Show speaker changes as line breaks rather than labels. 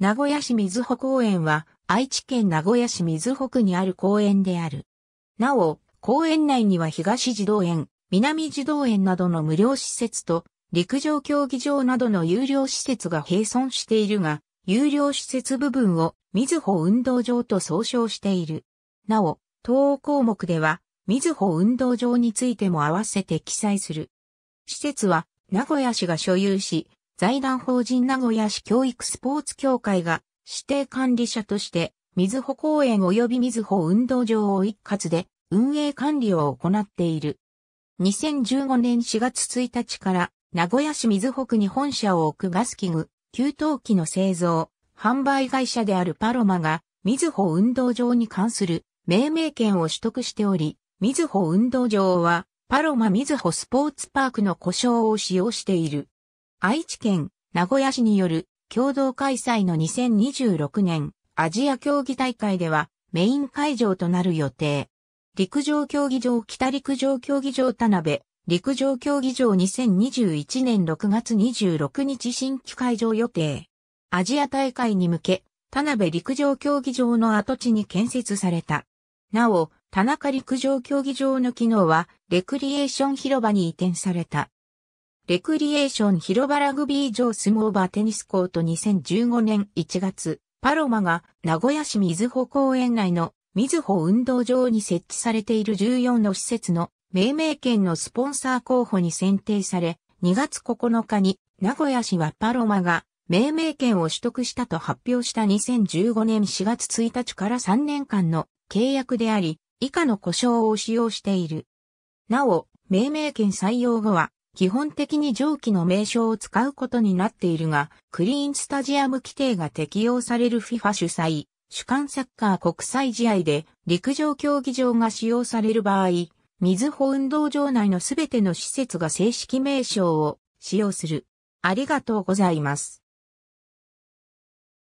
名古屋市水穂公園は、愛知県名古屋市水穂区にある公園である。なお、公園内には東児童園、南児童園などの無料施設と、陸上競技場などの有料施設が併存しているが、有料施設部分を水穂運動場と総称している。なお、東欧項目では、水穂運動場についても合わせて記載する。施設は、名古屋市が所有し、財団法人名古屋市教育スポーツ協会が指定管理者として、水穂公園及び水穂運動場を一括で運営管理を行っている。2015年4月1日から名古屋市水穂区に本社を置くガス器具、給湯器の製造、販売会社であるパロマが、水穂運動場に関する命名権を取得しており、水穂運動場は、パロマ水穂スポーツパークの故障を使用している。愛知県名古屋市による共同開催の2026年アジア競技大会ではメイン会場となる予定。陸上競技場北陸上競技場田辺、陸上競技場2021年6月26日新規会場予定。アジア大会に向け、田辺陸上競技場の跡地に建設された。なお、田中陸上競技場の機能は、レクリエーション広場に移転された。レクリエーション広場ラグビー場スモーバーテニスコート2015年1月、パロマが名古屋市水穂公園内の水穂運動場に設置されている14の施設の命名権のスポンサー候補に選定され、2月9日に名古屋市はパロマが命名権を取得したと発表した2015年4月1日から3年間の契約であり、以下の故障を使用している。なお、命名権採用後は、基本的に上記の名称を使うことになっているが、クリーンスタジアム規定が適用される FIFA 主催、主管サッカー国際試合で陸上競技場が使用される場合、水保運動場内のすべての施設が正式名称を使用する。ありがとうございます。